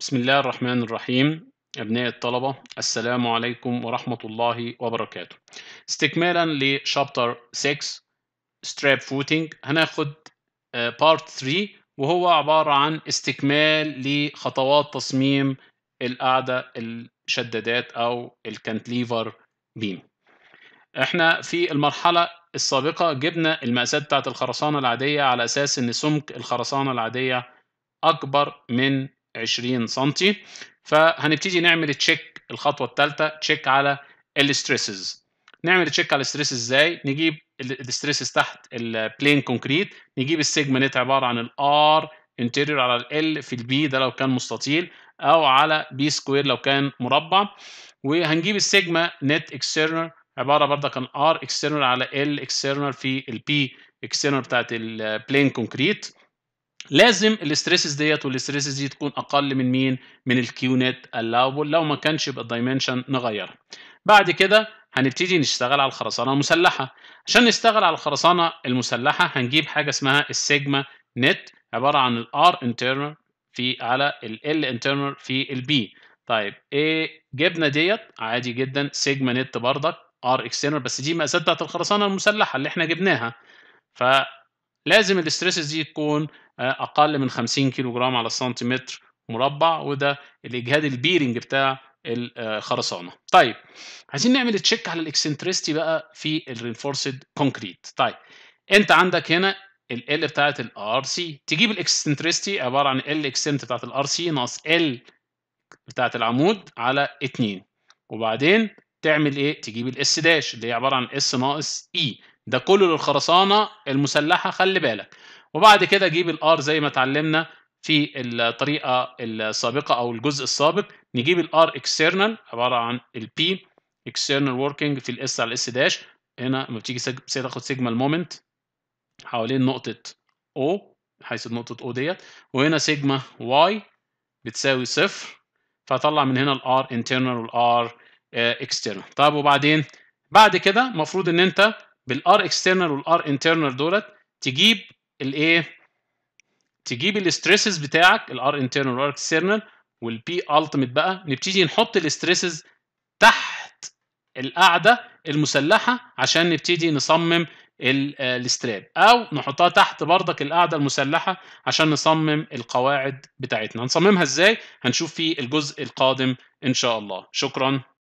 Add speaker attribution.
Speaker 1: بسم الله الرحمن الرحيم أبناء الطلبة السلام عليكم ورحمة الله وبركاته استكمالا لشابتر 6 ستراب فوتنج هناخد بارت آه، 3 وهو عبارة عن استكمال لخطوات تصميم القاعدة الشدادات أو الكنتليفر بيم احنا في المرحلة السابقة جبنا المقاسات بتاعت الخرسانة العادية على أساس إن سمك الخرسانة العادية أكبر من 20 سم فهنبتدي نعمل تشيك الخطوه الثالثه تشيك على الستريسز نعمل تشيك على الستريس ازاي نجيب الستريسز تحت البلين كونكريت نجيب السيجما نت عباره عن الار انتيرير على ال في البي ده لو كان مستطيل او على بي سكوير لو كان مربع وهنجيب السيجما نت اكسترنال عباره برضك عن ار اكسترنال على ال اكسترنال في البي اكسترنال بتاعت البلين كونكريت لازم الاستريسز ديت والاستريسز دي تكون اقل من مين من نت اللاوبل لو ما كانش يبقى الدايمنشن نغيرها بعد كده هنبتدي نشتغل على الخرسانه المسلحه عشان نشتغل على الخرسانه المسلحه هنجيب حاجه اسمها السيجما نت عباره عن الار انترنال في على ال انترنال في البي طيب ايه جبنا ديت عادي جدا سيجما نت برضك ار اكسترنال بس دي مقاسات بتاعت الخرسانه المسلحه اللي احنا جبناها ف لازم الاستريسز دي تكون آه، اقل من 50 كيلو جرام على السنتيمتر مربع وده الاجهاد البيرنج بتاع الخرسانه آه، طيب عايزين نعمل تشيك على الاكسنتريستي بقى في الرينفورسد كونكريت طيب انت عندك هنا ال ال بتاعت الار سي تجيب الاكسنتريستي عباره عن ال اكسنت بتاعت الار سي ناقص ال بتاعت العمود على 2 وبعدين تعمل ايه تجيب الاس داش اللي هي عباره عن اس ناقص اي e. ده كله للخرسانه المسلحه خلي بالك وبعد كده جيب الار زي ما اتعلمنا في الطريقه السابقه او الجزء السابق نجيب الار اكسترنال عباره عن البي اكسترنال وركينج في الاس على الاس داش هنا لما بتيجي تاخد سيجما المومنت حوالين نقطه او حيث نقطه او ديت وهنا سيجما واي بتساوي صفر فطلع من هنا الار انترنال والار اكسترنال طب وبعدين بعد كده المفروض ان انت بالار اكسترنال والار انترنال دولت تجيب الايه تجيب الاستريسز بتاعك الار انترنال والار اكسترنال والبي التيميت بقى نبتدي نحط الاستريسز تحت القاعده المسلحه عشان نبتدي نصمم الاستراب او نحطها تحت بردك القاعده المسلحه عشان نصمم القواعد بتاعتنا هنصممها ازاي هنشوف في الجزء القادم ان شاء الله شكرا